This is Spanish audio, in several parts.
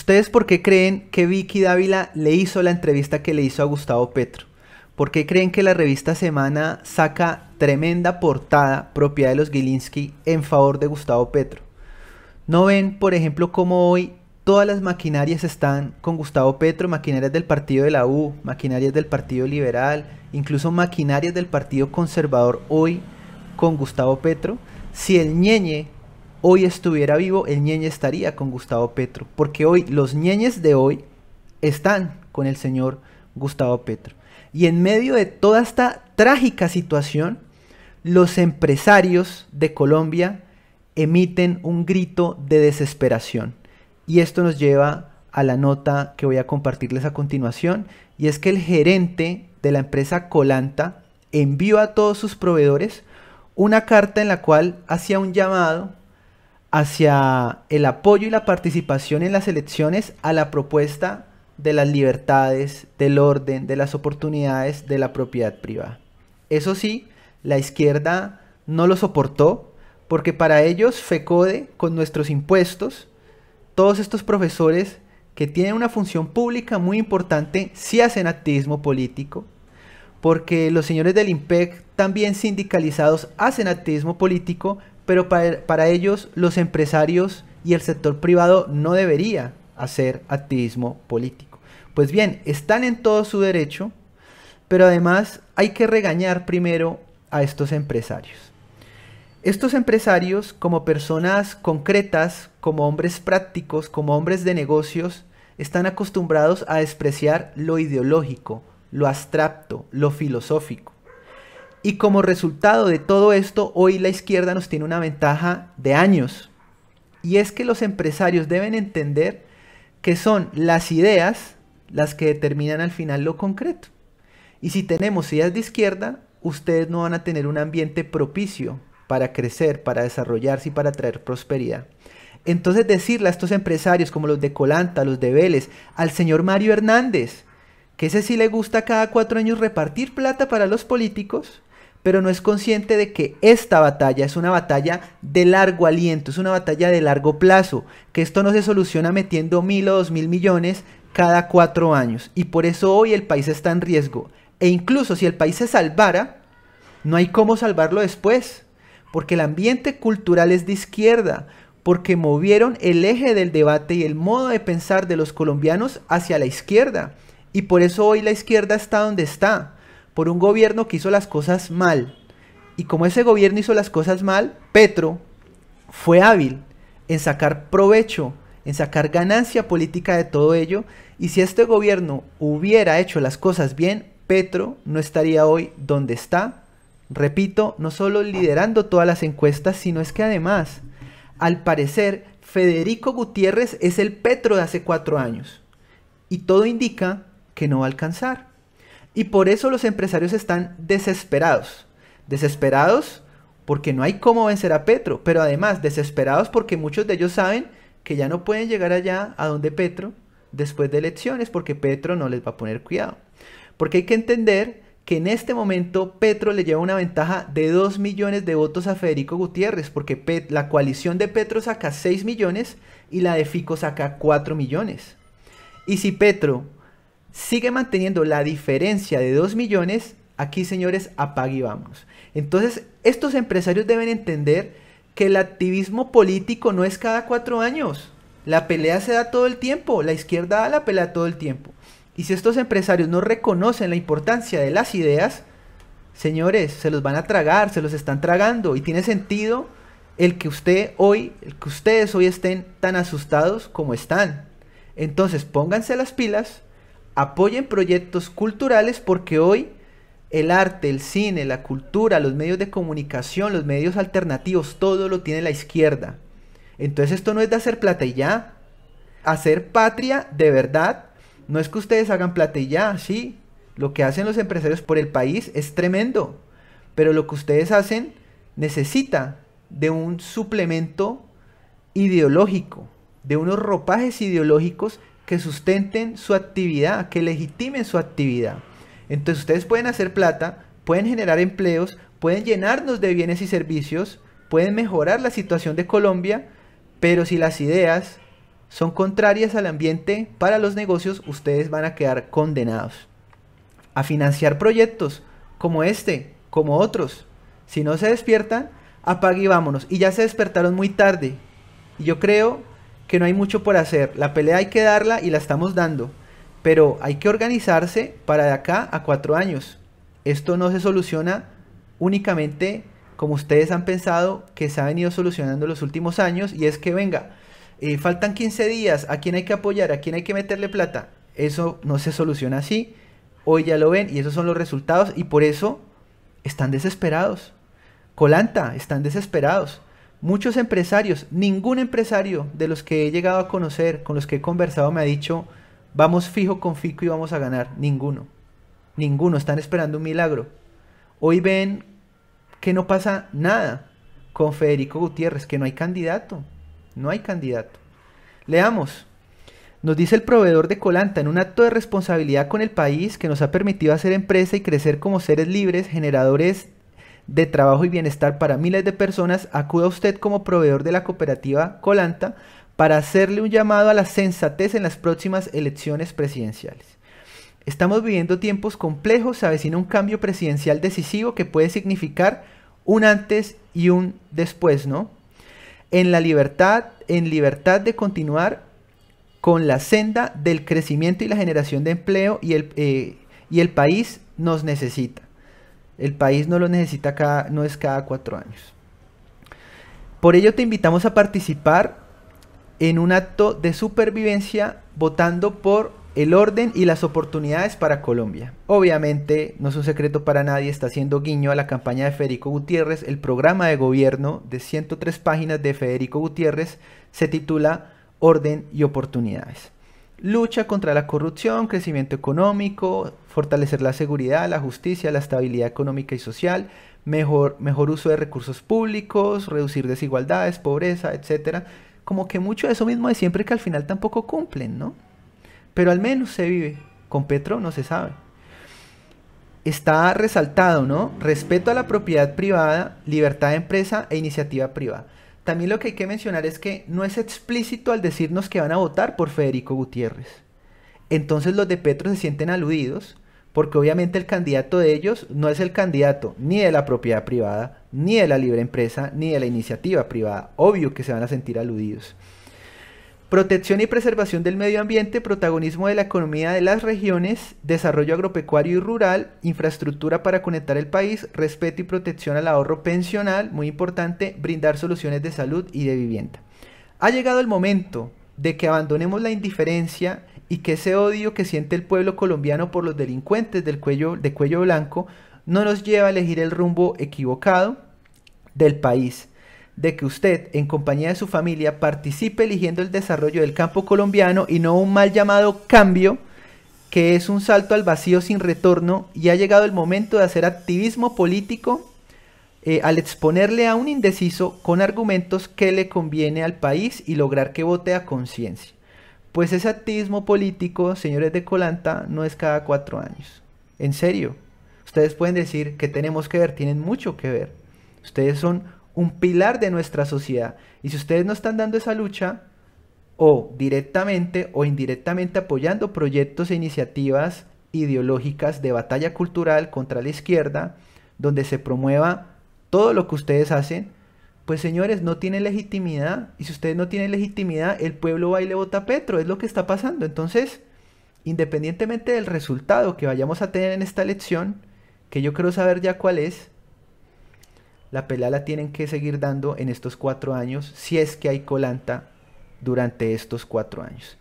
¿Ustedes por qué creen que Vicky Dávila le hizo la entrevista que le hizo a Gustavo Petro? ¿Por qué creen que la revista Semana saca tremenda portada propia de los Gilinski en favor de Gustavo Petro? ¿No ven, por ejemplo, cómo hoy todas las maquinarias están con Gustavo Petro, maquinarias del partido de la U, maquinarias del partido liberal, incluso maquinarias del partido conservador hoy con Gustavo Petro? Si el ñeñe hoy estuviera vivo, el ñeñe estaría con Gustavo Petro. Porque hoy, los ñeñes de hoy están con el señor Gustavo Petro. Y en medio de toda esta trágica situación, los empresarios de Colombia emiten un grito de desesperación. Y esto nos lleva a la nota que voy a compartirles a continuación, y es que el gerente de la empresa Colanta envió a todos sus proveedores una carta en la cual hacía un llamado hacia el apoyo y la participación en las elecciones a la propuesta de las libertades, del orden, de las oportunidades, de la propiedad privada. Eso sí, la izquierda no lo soportó porque para ellos FECODE, con nuestros impuestos, todos estos profesores que tienen una función pública muy importante, sí hacen activismo político, porque los señores del IMPEC, también sindicalizados, hacen activismo político, pero para, ellos los empresarios y el sector privado no debería hacer activismo político. Pues bien, están en todo su derecho, pero además hay que regañar primero a estos empresarios. Estos empresarios, como personas concretas, como hombres prácticos, como hombres de negocios, están acostumbrados a despreciar lo ideológico, lo abstracto, lo filosófico. Y como resultado de todo esto, hoy la izquierda nos tiene una ventaja de años. Y es que los empresarios deben entender que son las ideas las que determinan al final lo concreto. Y si tenemos ideas de izquierda, ustedes no van a tener un ambiente propicio para crecer, para desarrollarse y para traer prosperidad. Entonces decirle a estos empresarios como los de Colanta, los de Vélez, al señor Mario Hernández, que ese sí le gusta cada cuatro años repartir plata para los políticos, pero no es consciente de que esta batalla es una batalla de largo aliento, es una batalla de largo plazo, que esto no se soluciona metiendo mil o dos mil millones cada cuatro años. Y por eso hoy el país está en riesgo. E incluso si el país se salvara, no hay cómo salvarlo después, porque el ambiente cultural es de izquierda, porque movieron el eje del debate y el modo de pensar de los colombianos hacia la izquierda. Y por eso hoy la izquierda está donde está por un gobierno que hizo las cosas mal. Y como ese gobierno hizo las cosas mal, Petro fue hábil en sacar provecho, en sacar ganancia política de todo ello. Y si este gobierno hubiera hecho las cosas bien, Petro no estaría hoy donde está. Repito, no solo liderando todas las encuestas, sino es que además, al parecer, Federico Gutiérrez es el Petro de hace cuatro años. Y todo indica que no va a alcanzar. Y por eso los empresarios están desesperados. Desesperados porque no hay cómo vencer a Petro, pero además desesperados porque muchos de ellos saben que ya no pueden llegar allá a donde Petro después de elecciones porque Petro no les va a poner cuidado. Porque hay que entender que en este momento Petro le lleva una ventaja de 2 millones de votos a Federico Gutiérrez, porque la coalición de Petro saca 6 millones y la de Fico saca 4 millones. Y si Petro sigue manteniendo la diferencia de 2 millones, aquí señores, apague y vamos. Entonces, estos empresarios deben entender que el activismo político no es cada cuatro años. La pelea se da todo el tiempo, la izquierda da la pelea todo el tiempo. Y si estos empresarios no reconocen la importancia de las ideas, señores, se los van a tragar, se los están tragando. Y tiene sentido el que usted hoy, el que ustedes hoy estén tan asustados como están. Entonces, pónganse las pilas, apoyen proyectos culturales porque hoy el arte, el cine, la cultura, los medios de comunicación, los medios alternativos, todo lo tiene la izquierda. Entonces esto no es de hacer plata y ya. Hacer patria de verdad no es que ustedes hagan plata y ya, sí. Lo que hacen los empresarios por el país es tremendo. Pero lo que ustedes hacen necesita de un suplemento ideológico, de unos ropajes ideológicos que sustenten su actividad, que legitimen su actividad. Entonces ustedes pueden hacer plata, pueden generar empleos, pueden llenarnos de bienes y servicios, pueden mejorar la situación de Colombia, pero si las ideas son contrarias al ambiente para los negocios, ustedes van a quedar condenados a financiar proyectos como este, como otros. Si no se despiertan, apague y vámonos. Y ya se despertaron muy tarde. Y yo creo que no hay mucho por hacer. La pelea hay que darla y la estamos dando. Pero hay que organizarse para de acá a cuatro años. Esto no se soluciona únicamente como ustedes han pensado que se ha venido solucionando los últimos años. Y es que venga, eh, faltan 15 días, ¿a quién hay que apoyar? ¿A quién hay que meterle plata? Eso no se soluciona así. Hoy ya lo ven y esos son los resultados. Y por eso están desesperados. Colanta, están desesperados. Muchos empresarios, ningún empresario de los que he llegado a conocer, con los que he conversado, me ha dicho, vamos fijo con Fico y vamos a ganar. Ninguno. Ninguno. Están esperando un milagro. Hoy ven que no pasa nada con Federico Gutiérrez, que no hay candidato. No hay candidato. Leamos. Nos dice el proveedor de Colanta, en un acto de responsabilidad con el país que nos ha permitido hacer empresa y crecer como seres libres, generadores de trabajo y bienestar para miles de personas, acuda usted como proveedor de la cooperativa Colanta para hacerle un llamado a la sensatez en las próximas elecciones presidenciales. Estamos viviendo tiempos complejos, se avecina un cambio presidencial decisivo que puede significar un antes y un después, ¿no? En la libertad, en libertad de continuar con la senda del crecimiento y la generación de empleo y eh, y el país nos necesita. El país no lo necesita cada, no es cada cuatro años. Por ello te invitamos a participar en un acto de supervivencia votando por el orden y las oportunidades para Colombia. Obviamente, no es un secreto para nadie, está haciendo guiño a la campaña de Federico Gutiérrez. El programa de gobierno de 103 páginas de Federico Gutiérrez se titula Orden y oportunidades. Lucha contra la corrupción, crecimiento económico, fortalecer la seguridad, la justicia, la estabilidad económica y social, mejor, mejor uso de recursos públicos, reducir desigualdades, pobreza, etc. Como que mucho de eso mismo de siempre que al final tampoco cumplen, ¿no? Pero al menos se vive. Con Petro no se sabe. Está resaltado, ¿no? Respeto a la propiedad privada, libertad de empresa e iniciativa privada. También lo que hay que mencionar es que no es explícito al decirnos que van a votar por Federico Gutiérrez. Entonces los de Petro se sienten aludidos porque obviamente el candidato de ellos no es el candidato ni de la propiedad privada, ni de la libre empresa, ni de la iniciativa privada. Obvio que se van a sentir aludidos. Protección y preservación del medio ambiente, protagonismo de la economía de las regiones, desarrollo agropecuario y rural, infraestructura para conectar el país, respeto y protección al ahorro pensional, muy importante, brindar soluciones de salud y de vivienda. Ha llegado el momento de que abandonemos la indiferencia y que ese odio que siente el pueblo colombiano por los delincuentes del cuello, de cuello blanco no nos lleva a elegir el rumbo equivocado del país, de que usted, en compañía de su familia, participe eligiendo el desarrollo del campo colombiano y no un mal llamado cambio, que es un salto al vacío sin retorno y ha llegado el momento de hacer activismo político eh, al exponerle a un indeciso con argumentos que le conviene al país y lograr que vote a conciencia. Pues ese activismo político, señores de Colanta, no es cada cuatro años. En serio, ustedes pueden decir que tenemos que ver, tienen mucho que ver. Ustedes son un pilar de nuestra sociedad. Y si ustedes no están dando esa lucha, o directamente o indirectamente apoyando proyectos e iniciativas ideológicas de batalla cultural contra la izquierda, donde se promueva todo lo que ustedes hacen, pues señores, no tiene legitimidad. Y si ustedes no tienen legitimidad, el pueblo va y le vota a Petro. Es lo que está pasando. Entonces, independientemente del resultado que vayamos a tener en esta elección, que yo quiero saber ya cuál es, la pelea la tienen que seguir dando en estos cuatro años, si es que hay colanta durante estos cuatro años.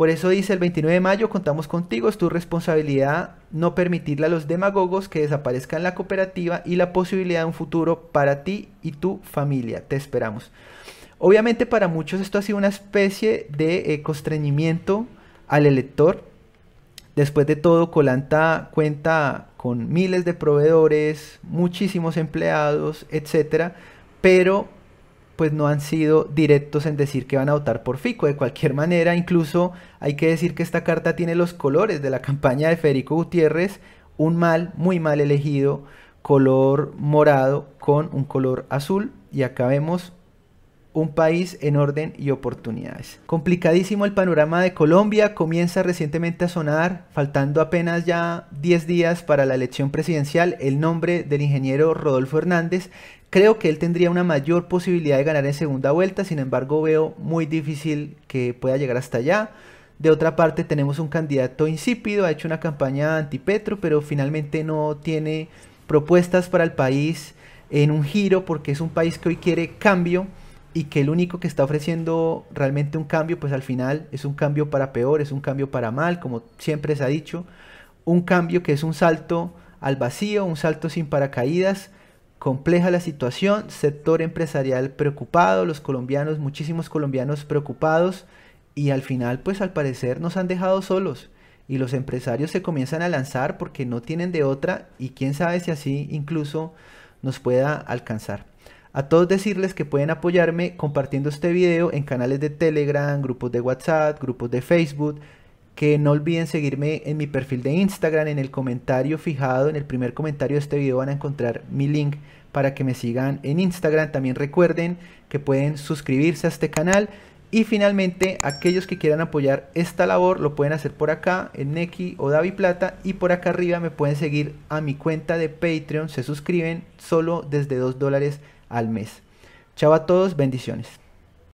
Por eso dice el 29 de mayo, contamos contigo, es tu responsabilidad no permitirle a los demagogos que desaparezcan la cooperativa y la posibilidad de un futuro para ti y tu familia. Te esperamos. Obviamente para muchos esto ha sido una especie de eh, constreñimiento al elector. Después de todo, Colanta cuenta con miles de proveedores, muchísimos empleados, etc. Pero pues no han sido directos en decir que van a votar por Fico. De cualquier manera, incluso hay que decir que esta carta tiene los colores de la campaña de Federico Gutiérrez, un mal, muy mal elegido color morado con un color azul. Y acá vemos un país en orden y oportunidades. Complicadísimo el panorama de Colombia, comienza recientemente a sonar, faltando apenas ya 10 días para la elección presidencial, el nombre del ingeniero Rodolfo Hernández. Creo que él tendría una mayor posibilidad de ganar en segunda vuelta, sin embargo veo muy difícil que pueda llegar hasta allá. De otra parte tenemos un candidato insípido, ha hecho una campaña anti-Petro, pero finalmente no tiene propuestas para el país en un giro porque es un país que hoy quiere cambio y que el único que está ofreciendo realmente un cambio, pues al final es un cambio para peor, es un cambio para mal, como siempre se ha dicho, un cambio que es un salto al vacío, un salto sin paracaídas, compleja la situación, sector empresarial preocupado, los colombianos, muchísimos colombianos preocupados y al final pues al parecer nos han dejado solos y los empresarios se comienzan a lanzar porque no tienen de otra y quién sabe si así incluso nos pueda alcanzar. A todos decirles que pueden apoyarme compartiendo este video en canales de Telegram, grupos de WhatsApp, grupos de Facebook. Que no olviden seguirme en mi perfil de Instagram. En el comentario fijado, en el primer comentario de este video van a encontrar mi link para que me sigan en Instagram. También recuerden que pueden suscribirse a este canal. Y finalmente, aquellos que quieran apoyar esta labor lo pueden hacer por acá en Neki o Davi Plata y por acá arriba me pueden seguir a mi cuenta de Patreon. Se suscriben solo desde 2 dólares al mes. Chao a todos, bendiciones.